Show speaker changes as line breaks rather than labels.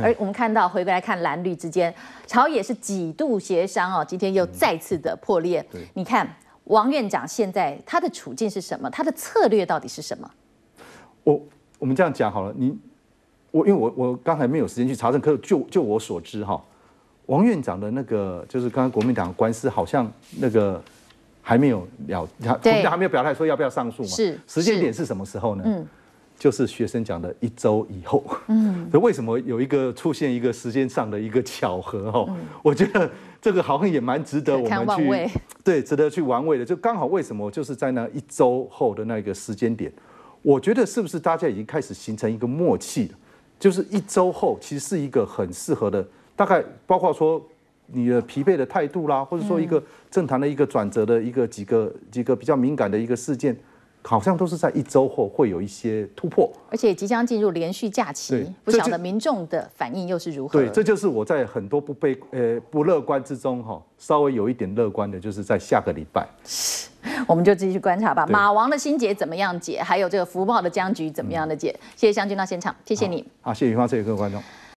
而我们看到，回归来看蓝绿之间，朝野是几度协商哦，今天又再次的破裂。你看王院长现在他的处境是什么？他的策略到底是什么？
我我们这样讲好了，你我因为我我刚才没有时间去查证，可是就就我所知哈，王院长的那个就是刚刚国民党官司好像那个还没有了，国民党还没有表态说要不要上诉嘛？是时间点是什么时候呢？嗯。就是学生讲的，一周以后。嗯，为什么有一个出现一个时间上的一个巧合？哈，我觉得这个好像也蛮值得我们去，对，值得去玩味的。就刚好为什么就是在那一周后的那个时间点，我觉得是不是大家已经开始形成一个默契？就是一周后其实是一个很适合的，大概包括说你的疲惫的态度啦，或者说一个政坛的一个转折的一个几个几个比较敏感的一个事件。好像都是在一周后会有一些突破，
而且即将进入连续假期，不晓得民众的反应又是如何。对，这就
是我在很多不被呃不乐观之中哈，稍微有一点乐观的，就是在下个礼拜，
我们就继续观察吧。马王的心结怎么样解？还有这个福报的僵局怎么样的解？谢谢将军到现场，谢谢你。
好，谢谢雨花，谢谢各位观众。